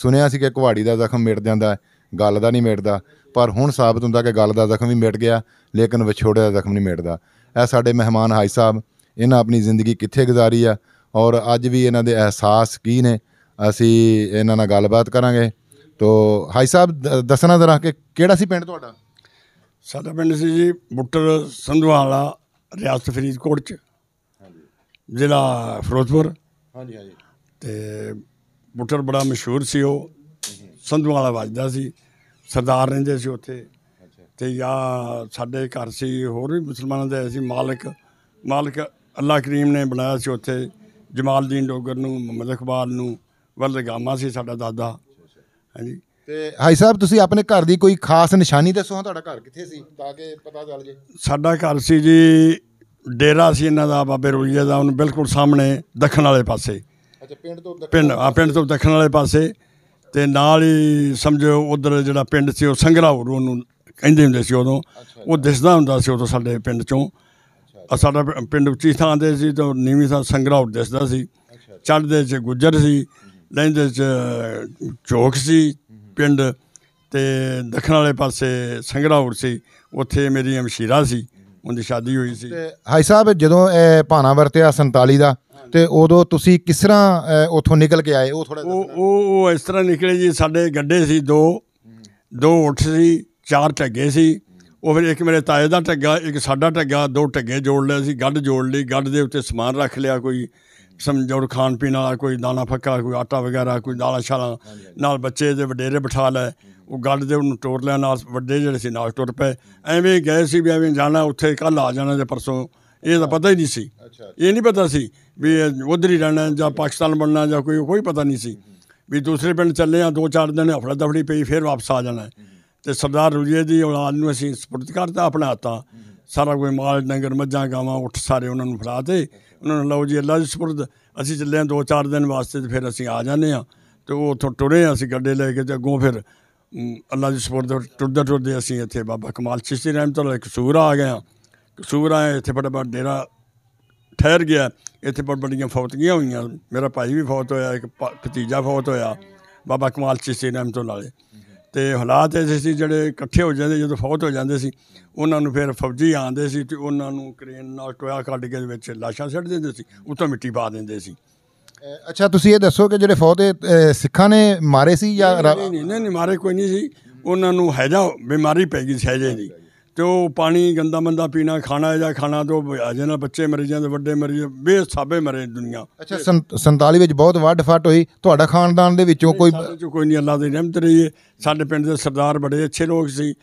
S3: ਸੁਣਿਆ ਸੀ ਕਿ ਕੁਹਾੜੀ ਦਾ ਜ਼ਖਮ ਮਿਟ ਜਾਂਦਾ ਗੱਲ ਦਾ ਨਹੀਂ ਮਿਟਦਾ ਪਰ ਹੁਣ ਸਾਬਤ ਹੁੰਦਾ ਕਿ ਗੱਲ ਦਾ ਜ਼ਖਮ ਵੀ ਮਿਟ ਗਿਆ ਲੇਕਿਨ ਵਿਛੋੜੇ ਦਾ ਜ਼ਖਮ ਨਹੀਂ ਮਿਟਦਾ ਇਹ ਸਾਡੇ ਮਹਿਮਾਨ ਹਾਈ ਸਾਹਿਬ ਇਹਨਾਂ ਆਪਣੀ ਜ਼ਿੰਦਗੀ ਕਿੱਥੇ ਗੁਜ਼ਾਰੀ ਆ ਔਰ ਅੱਜ ਵੀ ਇਹਨਾਂ ਦੇ ਅਹਿਸਾਸ ਕੀ ਨੇ ਅਸੀਂ ਇਹਨਾਂ ਨਾਲ ਗੱਲਬਾਤ ਕਰਾਂਗੇ ਤੋ ਹਾਈ ਸਾਹਿਬ ਦੱਸਣਾ ਜ਼ਰਾ ਕਿ ਕਿਹੜਾ ਸੀ ਪਿੰਡ ਤੁਹਾਡਾ
S2: ਸਾਡਾ ਪਿੰਡ ਸੀ ਜੀ ਬੁੱਟਰ ਸੰਧਵਾਲਾ ਰਿਆਸਤ ਫਰੀਦਕੋਟ ਚ ਹਾਂਜੀ ਜ਼ਿਲ੍ਹਾ ਫਿਰੋਜ਼ਪੁਰ ਹਾਂਜੀ ਹਾਂਜੀ ਤੇ ਬੁੱਟਰ ਬੜਾ ਮਸ਼ਹੂਰ ਸੀ ਉਹ ਸੰਧਵਾਲਾ ਵੱਜਦਾ ਸੀ ਸਰਦਾਰ ਰਹਿੰਦੇ ਸੀ ਉੱਥੇ ਤੇ ਯਾ ਸਾਡੇ ਘਰ ਸੀ ਹੋਰ ਵੀ ਮੁਸਲਮਾਨਾਂ ਦੇ ਸੀ ਮਾਲਕ ਮਾਲਕ ਅੱਲਾ ਕਰੀਮ ਨੇ ਬਣਾਇਆ ਸੀ ਉੱਥੇ ਜਮਾਲਦੀਨ ਡੋਗਰ ਨੂੰ ਮੁਹੰਮਦ ਇਕਬਾਲ ਨੂੰ ਵਰਦਗਾਮਾ ਸੀ ਸਾਡਾ ਦਾਦਾ ਹਾਂਜੀ
S3: ਤੇ ਹਾਈ ਸਾਹਿਬ ਤੁਸੀਂ ਆਪਣੇ ਘਰ ਦੀ ਕੋਈ ਖਾਸ ਨਿਸ਼ਾਨੀ ਦੱਸੋ ਹਾਂ ਤੁਹਾਡਾ ਘਰ ਕਿੱਥੇ ਸੀ ਤਾਂ ਕਿ ਪਤਾ ਚੱਲ ਜੇ ਸਾਡਾ ਘਰ ਸੀ ਜੀ
S2: ਡੇਰਾ ਸੀ ਇਹਨਾਂ ਦਾ ਬਾਬੇ ਰੋਲੀਆ ਦਾ ਉਹਨ ਬਿਲਕੁਲ ਸਾਹਮਣੇ ਦੱਖਣ ਵਾਲੇ ਪਾਸੇ ਅੱਛਾ ਪਿੰਡ ਤੋਂ ਪਿੰਡ ਆ ਪਿੰਡ ਤੋਂ ਦੱਖਣ ਵਾਲੇ ਪਾਸੇ ਤੇ ਨਾਲ ਹੀ ਸਮਝੋ ਉਧਰ ਜਿਹੜਾ ਪਿੰਡ ਸੀ ਉਹ ਸੰਗਰਾਉਰ ਉਹਨੂੰ ਕਹਿੰਦੇ ਹੁੰਦੇ ਸੀ ਉਦੋਂ ਉਹ ਦਿਸਦਾ ਹੁੰਦਾ ਸੀ ਉਦੋਂ ਸਾਡੇ ਪਿੰਡ ਚੋਂ ਸਾਡਾ ਪਿੰਡ ਉੱਚੀ ਥਾਂ ਤੇ ਸੀ ਤੇ ਨੀਵੀਂ ਥਾਂ ਸੰਗਰਾਉਰ ਦਿਸਦਾ ਸੀ ਚੜ੍ਹਦੇ 'ਚ ਗੁੱਜਰ ਸੀ ਲੈਂਦੇ 'ਚ ਚੋਕ ਸੀ ਪਿੰਡ ਤੇ ਦੱਖਣ ਵਾਲੇ ਪਾਸੇ ਸੰਗਰਾਉਰ ਸੀ ਉੱਥੇ ਮੇਰੀ ਅਮਸ਼ੀਰਾ ਸੀ ਉਹਦੀ ਸ਼ਾਦੀ ਹੋਈ ਸੀ ਤੇ ਹਾਈ ਸਾਹਿਬ
S3: ਜਦੋਂ ਇਹ ਭਾਣਾ ਵਰਤਿਆ 47 ਦਾ ਤੇ ਉਦੋਂ ਤੁਸੀਂ ਕਿਸ ਤਰ੍ਹਾਂ ਉਥੋਂ ਨਿਕਲ ਕੇ ਆਏ ਉਹ
S2: ਥੋੜਾ ਉਹ ਉਹ ਇਸ ਤਰ੍ਹਾਂ ਨਿਕਲੇ ਜੀ ਸਾਡੇ ਗੱਡੇ ਸੀ ਦੋ ਦੋ ਉੱਠ ਸੀ ਚਾਰ ਟੱਗੇ ਸੀ ਉਹ ਫਿਰ ਇੱਕ ਮੇਰੇ ਤਾਏ ਦਾ ਟੱਗਾ ਇੱਕ ਸਾਡਾ ਟੱਗਾ ਦੋ ਟੱਗੇ ਜੋੜ ਲਏ ਸੀ ਗੱਡ ਜੋੜ ਲਈ ਗੱਡ ਦੇ ਉੱਤੇ ਸਮਾਨ ਰੱਖ ਲਿਆ ਕੋਈ ਸਮਝੋ ਖਾਣ ਪੀਣ ਵਾਲਾ ਕੋਈ ਦਾਣਾ ਫੱਕਾ ਕੋਈ ਆਟਾ ਵਗੈਰਾ ਕੋਈ ਦਾਲਾ ਛਾਲਾ ਨਾਲ ਬੱਚੇ ਦੇ ਵਡੇਰੇ ਬਿਠਾ ਲੈ ਉਹ ਗੱਲ ਦੇ ਉਹਨੂੰ ਟੋਰ ਲੈ ਨਾਲ ਵੱਡੇ ਜਿਹੜੇ ਸੀ ਨਾਲ ਟੁਰ ਪਏ ਐਵੇਂ ਗਏ ਸੀ ਵੀ ਐਵੇਂ ਜਾਣਾ ਉੱਥੇ ਕੱਲ ਆ ਜਾਣਾ ਜੇ ਪਰਸੋਂ ਇਹ ਤਾਂ ਪਤਾ ਹੀ ਨਹੀਂ ਸੀ ਇਹ ਨਹੀਂ ਪਤਾ ਸੀ ਵੀ ਉਧਰ ਹੀ ਰਹਿਣਾ ਜਾਂ ਪਾਕਿਸਤਾਨ ਬਣਨਾ ਜਾਂ ਕੋਈ ਕੋਈ ਪਤਾ ਨਹੀਂ ਸੀ ਵੀ ਦੂਸਰੇ ਪਿੰਡ ਚੱਲੇ ਆ ਦੋ ਚਾਰ ਦਿਨ ਹਫੜਾ ਦਫੜੀ ਪਈ ਫਿਰ ਵਾਪਸ ਆ ਜਾਣਾ ਤੇ ਸਰਦਾਰ ਰੁਜੀਏ ਦੀ ਔਲਾਦ ਨੂੰ ਅਸੀਂ ਸਪੁਰਦ ਕਰਤਾ ਆਪਣਾ ਹੱਤਾ ਸਾਰਾ ਕੋਈ ਮਾਲ ਡੰਗਰ ਮੱਝਾਂ ਗਾਵਾਂ ਉੱਠ ਸਾਰੇ ਉਹਨਾਂ ਨੂੰ ਫੜਾ ਤੇ ਉਹਨਾਂ ਨੇ ਲਓ ਜੀ ਅੱਲਾ ਦੇ سپرد ਅਸੀਂ ਚੱਲੇ ਆ 2-4 ਦਿਨ ਵਾਸਤੇ ਤੇ ਫਿਰ ਅਸੀਂ ਆ ਜਾਂਦੇ ਆ ਤੇ ਉਹ ਉੱਥੋਂ ਟੁਰੇ ਅਸੀਂ ਗੱਡੇ ਲੈ ਕੇ ਤੇ ਅੱਗੋਂ ਫਿਰ ਅੱਲਾ ਦੇ سپرد ਟੁਰਦੇ ਟੁਰਦੇ ਅਸੀਂ ਇੱਥੇ ਬਾਬਾ ਕਮਾਲ ਚਿਸ਼ਤੀ ਰਹਿਮਤ ਕਸੂਰ ਆ ਗਏ ਆ ਕਸੂਰ ਆਏ ਇੱਥੇ ਬੜਾ ਬੜਾ ਡੇਰਾ ਠਹਿਰ ਗਿਆ ਇੱਥੇ ਬੜ ਬੜੀਆਂ ਫੌਤਗੀਆਂ ਹੋਈਆਂ ਮੇਰਾ ਭਾਈ ਵੀ ਫੌਤ ਹੋਇਆ ਇੱਕ ਭਤੀਜਾ ਫੌਤ ਹੋਇਆ ਬਾਬਾ ਕਮਾਲ ਚਿਸ਼ਤੀ ਰਹਿਮਤੁਲਲਾਹ ਤੇ ਹਾਲਾਤ ਐਸੇ ਸੀ ਜਿਹੜੇ ਇਕੱਠੇ ਹੋ ਜਾਂਦੇ ਜਦੋਂ ਫੌਤ ਹੋ ਜਾਂਦੇ ਸੀ ਉਹਨਾਂ ਨੂੰ ਫਿਰ ਫੌਜੀ ਆਂਦੇ ਸੀ ਤੇ ਉਹਨਾਂ ਨੂੰ ਕ੍ਰੇਨ ਨਾਲ ਟੋਇਆ ਕੱਢ ਕੇ ਵਿੱਚ ਲਾਸ਼ਾਂ ਸੱਟ ਦਿੰਦੇ ਸੀ ਉੱਤੋਂ ਮਿੱਟੀ ਪਾ ਦਿੰਦੇ ਸੀ
S3: ਅੱਛਾ ਤੁਸੀਂ ਇਹ ਦੱਸੋ ਕਿ ਜਿਹੜੇ ਫੌਤ ਸਿੱਖਾਂ ਨੇ ਮਾਰੇ ਸੀ ਜਾਂ ਨਹੀਂ
S2: ਨਹੀਂ ਨਹੀਂ ਮਾਰੇ ਕੋਈ ਨਹੀਂ ਸੀ ਉਹਨਾਂ ਨੂੰ ਹੈਜਾ ਬਿਮਾਰੀ ਪੈ ਗਈ ਸੀ ਹੈਜੇ ਦੀ ਤੇ ਉਹ ਪਾਣੀ ਗੰਦਾ ਮੰਦਾ ਪੀਣਾ ਖਾਣਾ ਜਾਂ ਖਾਣਾ ਤੋਂ ਅਜੇ ਨਾਲ ਬੱਚੇ ਮਰ ਜਾਂਦੇ ਵੱਡੇ ਜਾਂਦੇ ਬੇਸਾਬੇ ਮਰੇ ਦੁਨੀਆ
S3: ਅੱਛਾ 47 ਵਿੱਚ ਬਹੁਤ ਵੱਡ ਫਟ ਹੋਈ ਤੁਹਾਡਾ ਖਾਨਦਾਨ ਦੇ ਵਿੱਚੋਂ ਕੋਈ
S2: ਕੋਈ ਨਹੀਂ ਅੱਲਾ ਦੀ ਰਹਿਮਤ ਰਹੀ ਹੈ ਸਾਡੇ ਪਿੰਡ ਦੇ ਸਰਦਾਰ ਬੜੇ ਅੱਛੇ ਲੋਕ ਸੀ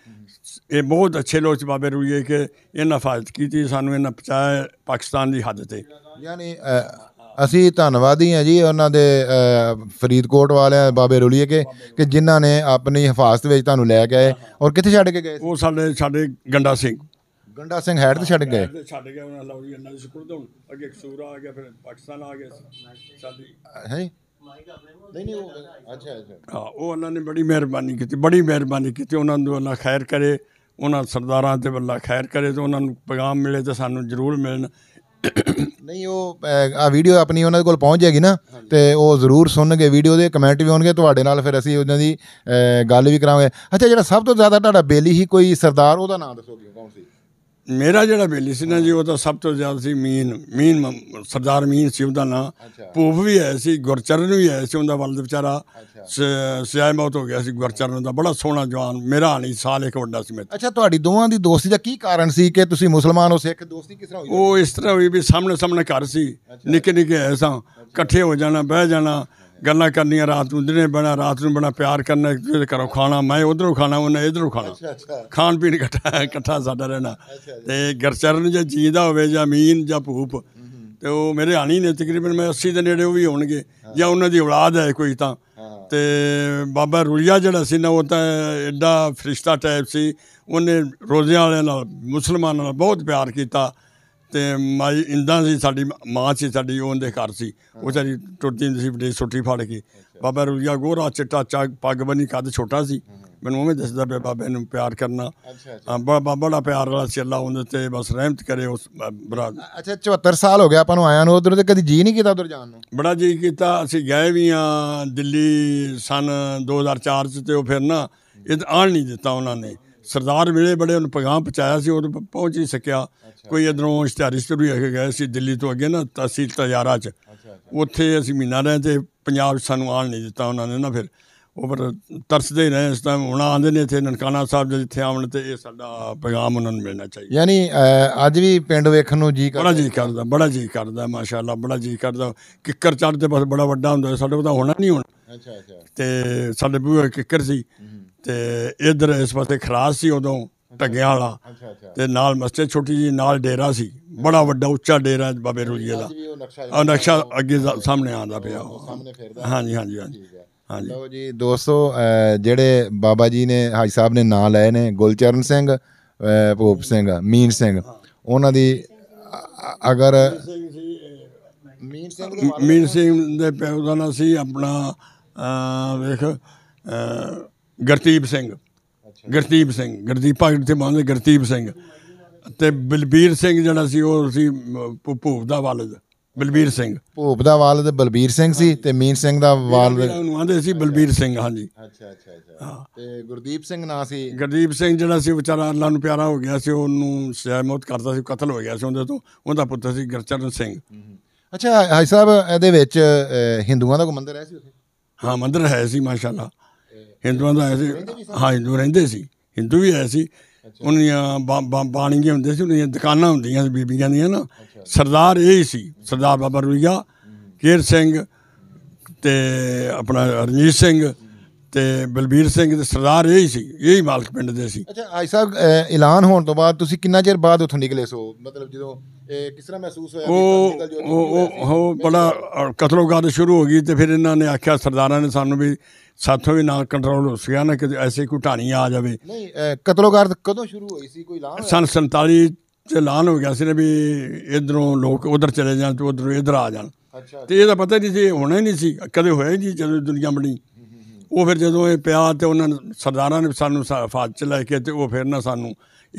S2: ਇਹ ਬਹੁਤ ਅੱਛੇ ਲੋਕ ਸੀ ਬਾਬੇ ਰੂਈਏ ਕਿ ਇਹਨਾਂ ਫਾਜ਼ਤ ਕੀਤੀ ਸਾਨੂੰ ਇਹਨਾਂ ਪਹੁੰਚਾਇਆ ਪਾਕਿਸਤਾਨ ਦੀ ਹੱਦ ਤੇ
S3: ਯਾਨੀ ਅਸੀਂ ਧੰਨਵਾਦੀ ਹਾਂ ਜੀ ਉਹਨਾਂ ਦੇ ਫਰੀਦਕੋਟ ਵਾਲਿਆਂ ਬਾਬੇ ਰੁਲੀਏ ਕੇ ਕਿ ਜਿਨ੍ਹਾਂ ਨੇ ਆਪਣੀ ਹਿਫਾਜ਼ਤ ਵਿੱਚ ਤੁਹਾਨੂੰ ਲੈ ਕੇ ਆਏ ਔਰ ਕਿੱਥੇ ਛੱਡ ਕੇ ਗਏ ਉਹ ਸਾਡੇ ਸਾਡੇ ਗੰਡਾ ਸਿੰਘ
S2: ਗੰਡਾ ਸਿੰਘ ਹੈਡ ਤੇ ਛੱਡ ਗਏ ਛੱਡ ਗਏ ਉਹਨਾਂ ਲਾਉ ਜੀ ਇਹਨਾਂ ਦੇ ਸ਼ੁਕਰ ਤੋਂ ਅੱਗੇ ਕਸੂਰ ਆ ਗਿਆ ਫਿਰ ਪਾਕਿਸਤਾਨ ਆ ਗਿਆ ਸਾਡੀ ਹੈ
S3: ਨਹੀਂ ਨਹੀਂ ਉਹ ਅੱਛਾ ਅੱਛਾ
S2: ਹਾਂ ਉਹ ਉਹਨਾਂ ਨੇ ਬੜੀ ਮਿਹਰਬਾਨੀ ਕੀਤੀ ਬੜੀ ਮਿਹਰਬਾਨੀ ਕੀਤੀ ਉਹਨਾਂ ਨੂੰ ਅੱਲਾ ਖੈਰ ਕਰੇ ਉਹਨਾਂ ਸਰਦਾਰਾਂ ਤੇ ਅੱਲਾ ਖੈਰ ਕਰੇ ਤੇ ਉਹਨਾਂ ਨੂੰ ਪੈਗਾਮ ਮਿਲੇ ਤੇ ਸਾਨੂੰ ਜ਼ਰੂਰ ਮਿਲਣ
S3: ਨਹੀਂ ਉਹ ਆ ਵੀਡੀਓ ਆਪਣੀ ਉਹਨਾਂ ਦੇ ਕੋਲ ਪਹੁੰਚ ਜਾਏਗੀ ਨਾ ਤੇ ਉਹ ਜ਼ਰੂਰ ਸੁਣਨਗੇ ਵੀਡੀਓ ਦੇ ਕਮੈਂਟ ਵੀ ਹੋਣਗੇ ਤੁਹਾਡੇ ਨਾਲ ਫਿਰ ਅਸੀਂ ਉਹਨਾਂ ਦੀ ਗੱਲ ਵੀ ਕਰਾਂਗੇ ਅੱਛਾ ਜਿਹੜਾ ਸਭ ਤੋਂ ਜ਼ਿਆਦਾ ਤੁਹਾਡਾ ਬੇਲੀ ਹੀ ਕੋਈ ਸਰਦਾਰ ਉਹਦਾ ਨਾਮ ਦੱਸੋਗੇ ਕੌਣ ਸੀ
S2: ਮੇਰਾ ਜਿਹੜਾ ਬੇਲੀ ਸੀ ਨਾ ਜੀ ਉਹ ਤਾਂ ਸਭ ਤੋਂ ਜ਼ਿਆਦਾ ਸੀ ਮੀਨ ਮੀਨ ਸਰਦਾਰ ਮੀਨ ਸੀ ਉਹਦਾ ਨਾਂ ਪੂਪ ਵੀ ਆਇਆ ਸੀ ਗੁਰਚਰਨ ਵੀ ਆਇਆ ਸੀ ਉਹਦਾ ਵੱਲ ਵਿਚਾਰਾ ਸਿਆਹ ਮੌਤ ਹੋ ਗਿਆ ਸੀ ਗੁਰਚਰਨ ਦਾ ਬੜਾ ਸੋਹਣਾ ਜਵਾਨ ਮੇਰਾ ਨਹੀਂ ਸਾਲ ਇੱਕ ਵੱਡਾ ਸੀ ਮੇਰੇ
S3: ਅੱਛਾ ਤੁਹਾਡੀ ਦੋਵਾਂ ਦੀ ਦੋਸਤੀ ਦਾ ਕੀ ਕਾਰਨ ਸੀ ਕਿ ਤੁਸੀਂ ਮੁਸਲਮਾਨ ਹੋ ਸਿੱਖ ਦੋਸਤੀ
S2: ਕਿਸ ਤਰ੍ਹਾਂ ਹੋਈ ਉਹ ਇਸ ਤਰ੍ਹਾਂ ਹੋਈ ਵੀ ਸਾਹਮਣੇ ਸਾਹਮਣੇ ਘਰ ਸੀ ਨਿੱਕੇ ਨਿੱਕੇ ਐਸਾ ਇਕੱਠੇ ਹੋ ਜਾਣਾ ਬਹਿ ਜਾਣਾ ਗੱਲਾਂ ਕਰਨੀਆਂ ਰਾਤ ਨੂੰ ਦਿਨੇ ਬਣਾ ਰਾਤ ਨੂੰ ਬਣਾ ਪਿਆਰ ਕਰਨਾ ਇੱਕ ਕਰੋ ਖਾਣਾ ਮੈਂ ਉਧਰੋਂ ਖਾਣਾ ਉਹਨੇ ਇਧਰੋਂ ਖਾਣਾ ਖਾਣ ਪੀਣ ਇਕੱਠਾ ਇਕੱਠਾ ਸਾਡਾ ਰਹਿਣਾ ਤੇ ਗਰਚਰਨ ਜੇ ਜੀਂਦਾ ਹੋਵੇ ਜਾਂ ਮੀਨ ਜਾਂ ਭੂਪ ਤੇ ਉਹ ਮੇਰੇ ਹਾਣੀ ਨੇ ਤਕਰੀਬਨ ਮੈਂ 80 ਦੇ ਨੇੜੇ ਉਹ ਵੀ ਹੋਣਗੇ ਜਾਂ ਉਹਨਾਂ ਦੀ ਔਲਾਦ ਹੈ ਕੋਈ ਤਾਂ ਤੇ ਬਾਬਾ ਰੁਲੀਆ ਜਿਹੜਾ ਸੀ ਨਾ ਉਹ ਤਾਂ ਐਡਾ ਫਰਿਸ਼ਤਾ ਟਾਈਪ ਸੀ ਉਹਨੇ ਰੋਜ਼ਿਆਂ ਵਾਲਿਆਂ ਨਾਲ ਮੁਸਲਮਾਨਾਂ ਨਾਲ ਬਹੁਤ ਪਿਆਰ ਕੀਤਾ ਤੇ ਮਾਈ ਇੰਦਾ ਸੀ ਸਾਡੀ ਮਾਂ ਸੀ ਸਾਡੀ ਉਹਦੇ ਘਰ ਸੀ ਉਹ ਸਾਡੀ ਟੁੱਟਦੀ ਹੁੰਦੀ ਸੀ ਬੜੀ ਸੁੱਟੀ ਫੜ ਕੇ ਬਾਬਾ ਰੁਲੀਆ ਗੋਰਾ ਚਿੱਟਾ ਚਾਗ ਪੱਗ ਬਣੀ ਕੱਦ ਛੋਟਾ ਸੀ ਮੈਨੂੰ ਉਹਵੇਂ ਦੱਸਦਾ ਪਿਆ ਬਾਬੇ ਨੂੰ ਪਿਆਰ ਕਰਨਾ ਬਾਬਾ ਬੜਾ ਪਿਆਰ ਵਾਲਾ ਸੀ ਅੱਲਾ ਉਹਦੇ ਤੇ ਬਸ ਰਹਿਮਤ ਕਰੇ ਉਸ ਬਰਾ
S3: ਅੱਛਾ 74 ਸਾਲ ਹੋ ਗਿਆ ਆਪਾਂ ਨੂੰ ਆਇਆ ਨੂੰ ਉਧਰ ਤੇ ਕਦੀ ਜੀ ਨਹੀਂ ਕੀਤਾ ਉਧਰ ਜਾਣ
S2: ਨੂੰ ਬੜਾ ਜੀ ਕੀਤਾ ਅਸੀਂ ਗਏ ਵੀ ਆ ਦਿੱਲੀ ਸਨ 2004 ਚ ਤੇ ਉਹ ਫਿਰ ਨਾ ਇਹ ਆਣ ਨਹੀਂ ਦਿੱਤਾ ਉਹਨਾਂ ਨੇ ਸਰਦਾਰ ਵੇਲੇ ਬੜੇ ਉਹਨੂੰ ਪੈਗਾਮ ਪਹੁੰਚਾਇਆ ਸੀ ਉਹ ਪਹੁੰਚ ਨਹੀਂ ਸਕਿਆ ਕੋਈ ਇਧਰੋਂ ਇਸ਼ਤਿਹਾਰੀ ਸਿਰੂ ਹੋ ਕੇ ਗਏ ਸੀ ਦਿੱਲੀ ਤੋਂ ਅੱਗੇ ਨਾ ਤਹਿਸੀਲ ਤਜਾਰਾ 'ਚ ਉੱਥੇ ਅਸੀਂ ਮਹੀਨਾ ਰਹੇ ਤੇ ਪੰਜਾਬ ਸਾਨੂੰ ਆਣ ਨਹੀਂ ਦਿੱਤਾ ਉਹਨਾਂ ਨੇ ਨਾ ਫਿਰ ਉਹ ਪਰ ਤਰਸਦੇ ਰਹੇ ਇਸ ਟਾਈਮ ਹੁਣ ਆਂਦੇ ਨੇ ਇੱਥੇ ਨਨਕਾਣਾ ਸਾਹਿਬ ਦੇ ਜਿੱਥੇ ਆਉਣ ਤੇ ਇਹ ਸਾਡਾ ਪੈਗਾਮ ਉਹਨਾਂ ਨੂੰ ਮਿਲਣਾ ਚਾਹੀਦਾ
S3: ਯਾਨੀ ਅੱਜ ਵੀ ਪਿੰਡ ਵੇਖਣ ਨੂੰ ਜੀ ਕਰਦਾ ਬੜਾ
S2: ਜੀ ਕਰਦਾ ਬੜਾ ਜੀ ਕਰਦਾ ਮਾਸ਼ਾਅੱਲਾ ਬੜਾ ਜੀ ਕਰਦਾ ਕਿੱਕਰ ਚੜ੍ਹ ਤੇ ਬਸ ਬੜਾ ਵੱਡਾ ਹੁੰਦਾ ਸਾਡੇ ਕੋਲ ਤਾਂ ਹੋਣਾ ਨਹੀਂ ਹੁਣ ਅੱਛਾ ਅੱਛਾ ਤੇ ਸਾਡੇ ਬੂਹੇ ਕਿੱਕਰ ਸੀ ਤੇ ਇਧਰ ਇਸ ਪਾਸੇ ਖਰਾਸ ਸੀ ਉਦੋਂ ਟੱਗਿਆ ਵਾਲਾ ਤੇ ਨਾਲ ਮਸਜਿਦ ਛੋਟੀ ਜੀ ਨਾਲ ਡੇਰਾ ਸੀ ਬੜਾ ਵੱਡਾ ਉੱਚਾ ਡੇਰਾ ਬਾਬੇ ਰੋਜੀਆ ਦਾ ਆ ਨਕਸ਼ਾ ਅੱਗੇ ਸਾਹਮਣੇ ਆਂਦਾ ਪਿਆ ਹਾਂਜੀ ਹਾਂਜੀ ਹਾਂਜੀ
S3: ਹਾਂਜੀ ਲਓ ਜੀ ਦੋਸਤੋ ਜਿਹੜੇ ਬਾਬਾ ਜੀ ਨੇ ਹਾਜੀ ਸਾਹਿਬ ਨੇ ਨਾਂ ਲਏ ਨੇ ਗੁਲਚਰਨ ਸਿੰਘ ਭੋਪ ਸਿੰਘ ਮੀਨ ਸਿੰਘ ਉਹਨਾਂ ਦੀ ਅਗਰ ਮੀਨ ਸਿੰਘ ਦੇ ਮੀਨ ਸਿੰਘ ਦੇ ਪਿਓ ਦਾ ਨਾਂ ਸੀ ਆਪਣਾ
S2: ਵੇਖ ਗਰਤੀਬ ਸਿੰਘ ਗਰਤੀਬ ਸਿੰਘ ਗਰਦੀਪ ਭਗਤ ਤੇ ਮਾਨ ਗਰਤੀਬ ਸਿੰਘ ਤੇ ਬਲਬੀਰ ਸਿੰਘ ਜਿਹੜਾ ਸੀ ਉਹ ਸੀ ਭੂਪ ਦਾ ਵਾਲਦ
S3: ਬਲਬੀਰ ਸਿੰਘ ਭੂਪ ਦਾ ਵਾਲਦ ਬਲਬੀਰ ਸਿੰਘ ਸੀ ਤੇ ਮੀਨ ਸਿੰਘ ਦਾ ਵਾਲਦ ਉਹਨੂੰ ਆਂਦੇ ਸੀ ਬਲਬੀਰ ਸਿੰਘ ਹਾਂਜੀ ਅੱਛਾ ਅੱਛਾ ਅੱਛਾ ਤੇ ਗੁਰਦੀਪ ਸਿੰਘ ਨਾਂ ਸੀ ਗੁਰਦੀਪ
S2: ਸਿੰਘ ਜਿਹੜਾ ਸੀ ਵਿਚਾਰਾ ਅੱਲਾ ਨੂੰ ਪਿਆਰਾ ਹੋ ਗਿਆ ਸੀ ਉਹਨੂੰ ਸਿਆਮਤ ਕਰਦਾ ਸੀ ਕਤਲ ਹੋ ਗਿਆ ਸੀ ਉਹਦੇ ਤੋਂ ਉਹਦਾ ਪੁੱਤਰ ਸੀ ਗਰਚਰਨ ਸਿੰਘ
S3: ਅੱਛਾ ਹਾਈ ਸਾਹਿਬ ਇਹਦੇ ਵਿੱਚ ਹਿੰਦੂਆਂ ਦਾ ਕੋ ਮੰਦਿਰ ਹੈ ਸੀ ਉੱਥੇ
S2: ਹਾਂ ਮੰਦਿਰ ਹੈ ਸੀ ਮਾਸ਼ਾਅੱਲਾ ਹਿੰਦੂਆਂ ਦਾ ਐਸੇ ਹਾਂ ਹਿੰਦੂ ਰਹਿੰਦੇ ਸੀ ਹਿੰਦੂ ਵੀ ਆਏ ਸੀ ਉਹਨਾਂ ਦੀਆਂ ਬਾਣੀਆਂ ਹੁੰਦੇ ਸੀ ਉਹਨਾਂ ਦੀਆਂ ਦੁਕਾਨਾਂ ਹੁੰਦੀਆਂ ਸੀ ਬੀਬੀਆਂ ਦੀਆਂ ਨਾ ਸਰਦਾਰ ਇਹ ਹੀ ਸੀ ਸਰਦਾਰ ਬਾਬਾ ਰੂਈਆ ਕੇਰ ਸਿੰਘ ਤੇ ਆਪਣਾ ਰਣਜੀਤ ਸਿੰਘ ਤੇ ਬਲਬੀਰ ਸਿੰਘ ਤੇ ਸਰਦਾਰ ਇਹ ਹੀ ਸੀ ਇਹ ਹੀ ਮਾਲਕ ਪਿੰਡ ਦੇ ਸੀ
S3: ਅੱਛਾ ਆਈ ਸਾਹਿਬ ਐਲਾਨ ਹੋਣ ਤੋਂ ਬਾਅਦ ਤੁਸੀਂ ਕਿੰਨਾ ਚਿਰ ਬਾਅਦ ਉੱਥੋਂ ਨਿਕਲੇ ਸੋ ਮਤਲਬ ਜਦੋਂ ਇਹ ਕਿਸ ਤਰ੍ਹਾਂ ਮਹਿਸੂਸ ਹੋਇਆ ਉਹ ਉਹ ਉਹ ਬੜਾ ਕਤਲੋਗਾਦ ਸ਼ੁਰੂ ਹੋ ਗਈ ਤੇ ਫਿਰ ਇਹਨਾਂ ਨੇ ਆਖਿਆ
S2: ਸਰਦਾਰਾਂ ਨੇ ਸਾਨੂੰ ਵੀ ਸਾਥੋਂ ਵੀ ਨਾ ਕੰਟਰੋਲ ਹੋ ਸਕਿਆ ਨਾ ਕਿ ਐਸੀ ਕੋਈ ਢਾਣੀ ਆ ਜਾਵੇ ਨਹੀਂ
S3: ਕਤਲੋਗਾਰਦ ਕਦੋਂ ਸ਼ੁਰੂ ਹੋਈ ਸੀ
S2: ਕੋਈ ਲਾਂ ਸਨ 47 ਚ ਲਾਂ ਹੋ ਗਿਆ ਸੀ ਨਾ ਵੀ ਇਧਰੋਂ ਲੋਕ ਉਧਰ ਚਲੇ ਜਾਣ ਤੇ ਉਧਰੋਂ ਇਧਰ ਆ ਜਾਣ ਤੇ ਇਹਦਾ ਪਤਾ ਨਹੀਂ ਸੀ ਹੋਣਾ ਹੀ ਨਹੀਂ ਸੀ ਕਦੇ ਹੋਇਆ ਨਹੀਂ ਜਦੋਂ ਦੁਨੀਆ ਬਣੀ ਉਹ ਫਿਰ ਜਦੋਂ ਇਹ ਪਿਆ ਤੇ ਉਹਨਾਂ ਸਰਦਾਰਾਂ ਨੇ ਸਾਨੂੰ ਫਾਜ ਚ ਲੈ ਕੇ ਤੇ ਉਹ ਫਿਰ ਨਾ ਸਾਨੂੰ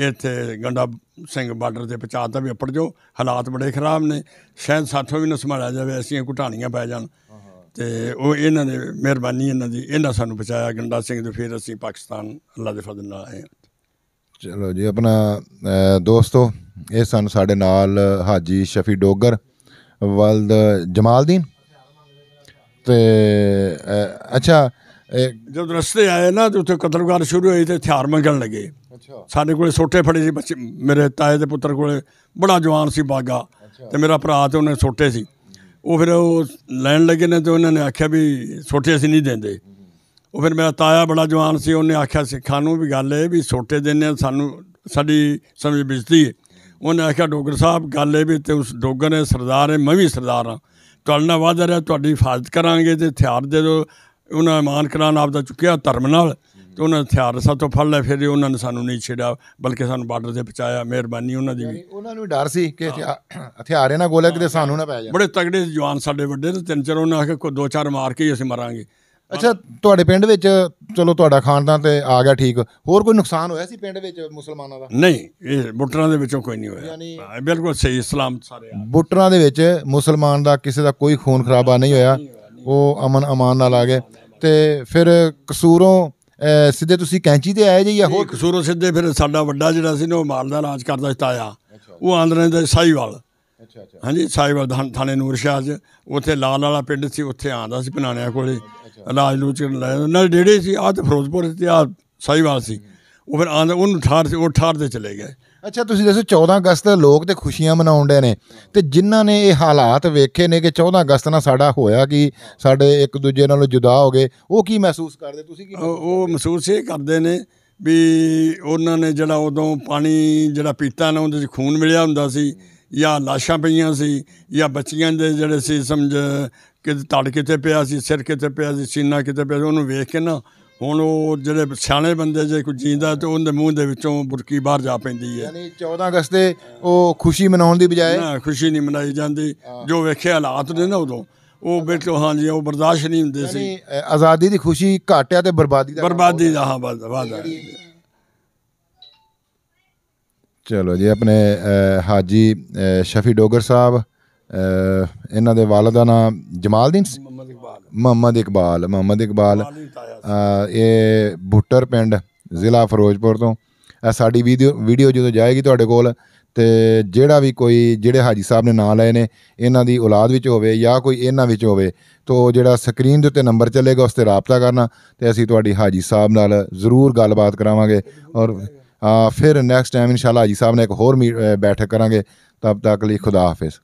S2: ਇੱਥੇ ਗੰਡਾ ਸਿੰਘ ਬਾਰਡਰ ਤੇ ਪਹੁੰਚਾਤਾ ਵੀ ਅਪੜ ਜੋ ਹਾਲਾਤ ਬੜੇ ਖਰਾਬ ਨੇ ਸ਼ਾਇਦ ਸਾਥੋਂ ਵੀ ਨਾ ਸੰਭਾਲਿਆ ਜਾਵੇ ਐਸੀਆਂ ਘਟਾਣੀਆਂ ਪੈ ਜਾਣ ਤੇ ਉਹ ਇਹਨਾਂ ਨੇ ਮਿਹਰਬਾਨੀ ਇਹਨਾਂ ਦੀ ਇਹਨਾਂ ਸਾਨੂੰ ਬਚਾਇਆ ਗੰਡਾ ਸਿੰਘ ਤੇ ਫਿਰ ਅਸੀਂ ਪਾਕਿਸਤਾਨ ਅੱਲਾ ਦੇ ਫਜ਼ਲ ਨਾਲ ਆਏ
S3: ਚਲੋ ਜੀ ਆਪਣਾ ਦੋਸਤੋ ਇਹ ਸਨ ਸਾਡੇ ਨਾਲ ਹਾਜੀ ਸ਼ਫੀ ਡੋਗਰ ਵਲਦ ਜਮਾਲਦੀਨ ਤੇ ਅੱਛਾ
S2: ਜਦ ਰਸਤੇ ਆਏ ਨਾ ਤੇ ਉੱਥੇ
S3: ਕਤਲਗਾਰ ਸ਼ੁਰੂ ਹੋਈ ਤੇ ਹਥਿਆਰ ਮੰਗਣ ਲੱਗੇ
S2: ਅੱਛਾ ਸਾਡੇ ਕੋਲੇ ਸੋਟੇ ਫੜੇ ਸੀ ਬੱਚੇ ਮੇਰੇ ਤਾਏ ਦੇ ਪੁੱਤਰ ਕੋਲੇ ਬੜਾ ਜਵਾਨ ਸੀ ਬਾਗਾ ਤੇ ਮੇਰਾ ਭਰਾ ਤੇ ਉਹਨੇ ਸੋਟੇ ਸੀ ਉਹ ਫਿਰ ਉਹ ਲੈਣ ਲੱਗੇ ਨੇ ਤੇ ਉਹਨਾਂ ਨੇ ਆਖਿਆ ਵੀ ਛੋਟੇ ਅਸੀਂ ਨਹੀਂ ਦਿੰਦੇ ਉਹ ਫਿਰ ਮੇਰਾ ਤਾਇਆ ਬੜਾ ਜਵਾਨ ਸੀ ਉਹਨੇ ਆਖਿਆ ਸਿੱਖਾਂ ਨੂੰ ਵੀ ਗੱਲ ਇਹ ਵੀ ਛੋਟੇ ਦਿੰਨੇ ਸਾਨੂੰ ਸਾਡੀ ਸਮਝ ਬਿਜਦੀ ਹੈ ਉਹਨੇ ਆਖਿਆ ਡੋਗਰ ਸਾਹਿਬ ਗੱਲ ਇਹ ਵੀ ਤੇ ਉਸ ਡੋਗਰ ਨੇ ਸਰਦਾਰ ਹੈ ਮੈਂ ਵੀ ਸਰਦਾਰ ਹਾਂ ਤੁਹਾਡੇ ਨਾਲ ਵਾਅਦਾ ਰਿਹਾ ਤੁਹਾਡੀ ਹਿਫਾਜ਼ਤ ਕਰਾਂਗੇ ਤੇ ਹਥਿਆਰ ਦੇ ਦੋ ਉਹਨਾਂ ਇਮਾਨ ਕਰਾਨ ਆਪ ਦਾ ਚੁੱਕਿਆ ਧਰਮ ਨਾਲ ਤੇ ਉਹਨਾਂ ਨੇ ਹਥਿਆਰ ਸਭ ਤੋਂ ਫੜ ਲੈ ਫਿਰ ਉਹਨਾਂ ਨੇ ਸਾਨੂੰ ਨਹੀਂ ਛੇੜਿਆ ਬਲਕਿ ਸਾਨੂੰ ਬਾਰਡਰ ਤੇ ਪਹੁੰਚਾਇਆ ਮਿਹਰਬਾਨੀ ਉਹਨਾਂ ਦੀ ਵੀ
S3: ਉਹਨਾਂ ਨੂੰ ਡਰ ਸੀ ਕਿ ਹਥਿਆਰ ਇਹਨਾਂ ਕੋਲ ਹੈ ਕਿਤੇ ਸਾਨੂੰ ਨਾ ਪੈ ਜਾਏ
S2: ਬੜੇ ਤਗੜੇ ਜਵਾਨ ਸਾਡੇ ਵੱਡੇ ਤੇ ਤਿੰਨ ਚਾਰ ਉਹਨਾਂ ਆਖਿਆ ਕੋ ਦੋ ਚਾਰ ਮਾਰ ਕੇ ਹੀ ਅਸੀਂ ਮਰਾਂਗੇ
S3: ਅੱਛਾ ਤੁਹਾਡੇ ਪਿੰਡ ਵਿੱਚ ਚਲੋ ਤੁਹਾਡਾ ਖਾਨਦਾਨ ਤੇ ਆ ਗਿਆ ਠੀਕ ਹੋਰ ਕੋਈ ਨੁਕਸਾਨ ਹੋਇਆ ਸੀ ਪਿੰਡ ਵਿੱਚ ਮੁਸਲਮਾਨਾਂ ਦਾ ਨਹੀਂ ਇਹ ਬੁੱਟਰਾਂ ਦੇ ਵਿੱਚੋਂ ਕੋਈ ਨਹੀਂ ਹੋਇਆ ਯਾਨੀ
S2: ਬਿਲਕੁਲ ਸਹੀ ਇਸਲਾਮ ਸਾਰੇ
S3: ਬੁੱਟਰਾਂ ਦੇ ਵਿੱਚ ਮੁਸਲਮਾਨ ਦਾ ਕਿਸੇ ਦਾ ਕੋਈ ਖੂਨ ਖਰਾਬਾ ਨਹੀਂ ਹੋਇਆ ਉਹ ਅਮਨ ਅਮਾਨ ਨਾਲ ਆ ਗਏ ਤੇ ਫਿਰ ਕਸੂਰੋਂ ਸਿੱਧੇ ਤੁਸੀਂ ਕੈਂਚੀ ਤੇ ਆਏ ਜੀ ਜਾਂ ਹੋਰ ਕਸੂਰੋ
S2: ਸਿੱਧੇ ਫਿਰ ਸਾਡਾ ਵੱਡਾ ਜਿਹੜਾ ਸੀ ਨਾ ਉਹ ਮਾਲ ਦਾ ਇਲਾਜ ਕਰਦਾ ਸੀ ਤਾਇਆ ਉਹ ਆਂਦਰੇ ਦੇ ਸਾਈਵਾਲ ਅੱਛਾ ਅੱਛਾ ਹਾਂਜੀ ਸਾਈਵਾਲ ਥਾਣੇ ਨੂਰ ਸ਼ਾਹ 'ਚ ਉੱਥੇ ਲਾਲ ਵਾਲਾ ਪਿੰਡ ਸੀ ਉੱਥੇ ਆਂਦਾ ਸੀ ਬਣਾਣਿਆ ਕੋਲੇ ਇਲਾਜ ਲੂਚ ਨਾਲ ਡੇੜੇ ਸੀ ਆਹ ਤੇ ਫਿਰੋਜ਼ਪੁਰ ਤੇ ਆ ਸਾਈਵਾਲ ਸੀ ਉਹ ਫਿਰ ਆਂਦਾ ਉਹਨੂੰ ਠਾਰ ਉਹ ਠਾਰ ਦੇ ਚਲੇ ਗਏ
S3: ਅੱਛਾ ਤੁਸੀਂ ਦੱਸੋ 14 ਅਗਸਤ ਲੋਕ ਤੇ ਖੁਸ਼ੀਆਂ ਮਨਾਉਂਦੇ ਨੇ ਤੇ ਜਿਨ੍ਹਾਂ ਨੇ ਇਹ ਹਾਲਾਤ ਵੇਖੇ ਨੇ ਕਿ 14 ਅਗਸਤ ਨਾਲ ਸਾਡਾ ਹੋਇਆ ਕਿ ਸਾਡੇ ਇੱਕ ਦੂਜੇ ਨਾਲੋਂ ਜੁਦਾ ਹੋ ਗਏ
S2: ਉਹ ਕੀ ਮਹਿਸੂਸ ਕਰਦੇ ਤੁਸੀਂ ਕੀ ਉਹ ਮਹਿਸੂਸ ਇਹ ਕਰਦੇ ਨੇ ਵੀ ਉਹਨਾਂ ਨੇ ਜਿਹੜਾ ਉਦੋਂ ਪਾਣੀ ਜਿਹੜਾ ਪੀਤਾ ਨਾ ਉਹਦੇ ਵਿੱਚ ਖੂਨ ਮਿਲਿਆ ਹੁੰਦਾ ਸੀ ਜਾਂ ਲਾਸ਼ਾਂ ਪਈਆਂ ਸੀ ਜਾਂ ਬੱਚੀਆਂ ਦੇ ਜਿਹੜੇ ਸੀ ਸਮਝ ਕਿ ਤੜ ਕਿਤੇ ਪਿਆ ਸੀ ਸਿਰ ਕਿਤੇ ਪਿਆ ਸੀ ਸੀਨਾ ਕਿਤੇ ਪਿਆ ਉਹਨੂੰ ਵੇਖ ਕੇ ਨਾ ਹੁਣ ਉਹ ਜਿਹੜੇ ਸਿਆਣੇ ਬੰਦੇ ਜੇ ਕੋਈ ਜੀਂਦਾ ਤੇ ਉਹਦੇ ਮੂੰਹ ਦੇ ਵਿੱਚੋਂ ਬੁਰਕੀ ਬਾਹਰ ਜਾ ਪੈਂਦੀ ਹੈ ਯਾਨੀ 14 ਅਗਸਤ ਤੇ ਉਹ
S3: ਖੁਸ਼ੀ ਮਨਾਉਣ ਦੀ
S2: ਬਜਾਏ ਨਾ ਖੁਸ਼ੀ ਨਹੀਂ ਮਨਾਈ ਜਾਂਦੀ ਜੋ ਵੇਖਿਆ ਹਾਲਾਤ ਨੇ ਨਾ ਉਦੋਂ ਉਹ ਬਿਲਕੁਲ ਹਾਂਜੀ ਉਹ ਬਰਦਾਸ਼ਤ ਨਹੀਂ ਹੁੰਦੇ ਸੀ
S3: ਆਜ਼ਾਦੀ ਦੀ ਖੁਸ਼ੀ ਘਾਟਿਆ ਤੇ ਬਰਬਾਦੀ ਦਾ ਬਰਬਾਦੀ ਦਾ ਹਾਂ ਬਸ ਚਲੋ ਜੀ ਆਪਣੇ ਹਾਜੀ ਸ਼ਫੀ ਡੋਗਰ ਸਾਹਿਬ ਇਹਨਾਂ ਦੇ ਵਾਲਦ ਦਾ ਨਾਮ ਜਮਾਲਦੀਨ ਸੀ ਮੁਹੰਮਦ ਇਕਬਾਲ ਮੁਹੰਮਦ ਇਕਬਾਲ ਇਹ ਬੁੱਟਰ ਪਿੰਡ ਜ਼ਿਲ੍ਹਾ ਫਿਰੋਜ਼ਪੁਰ ਤੋਂ ਸਾਡੀ ਵੀਡੀਓ ਵੀਡੀਓ ਜਦੋਂ ਜਾਏਗੀ ਤੁਹਾਡੇ ਕੋਲ ਤੇ ਜਿਹੜਾ ਵੀ ਕੋਈ ਜਿਹੜੇ ਹਾਜੀ ਸਾਹਿਬ ਨੇ ਨਾਂ ਲਏ ਨੇ ਇਹਨਾਂ ਦੀ ਔਲਾਦ ਵਿੱਚ ਹੋਵੇ ਜਾਂ ਕੋਈ ਇਹਨਾਂ ਵਿੱਚ ਹੋਵੇ ਤੋ ਜਿਹੜਾ ਸਕਰੀਨ ਦੇ ਉੱਤੇ ਨੰਬਰ ਚੱਲੇਗਾ ਉਸ ਤੇ رابطہ ਕਰਨਾ ਤੇ ਅਸੀਂ ਤੁਹਾਡੀ ਹਾਜੀ ਸਾਹਿਬ ਨਾਲ ਜ਼ਰੂਰ ਗੱਲਬਾਤ ਕਰਾਵਾਂਗੇ ਔਰ ਫਿਰ ਨੈਕਸਟ ਟਾਈਮ ਇਨਸ਼ਾਅੱਲਾ ਹਾਜੀ ਸਾਹਿਬ ਨੇ ਇੱਕ ਹੋਰ ਬੈਠਕ ਕਰਾਂਗੇ ਤਬ ਤੱਕ ਲਈ ਖੁਦਾ ਹਾਫਿਜ਼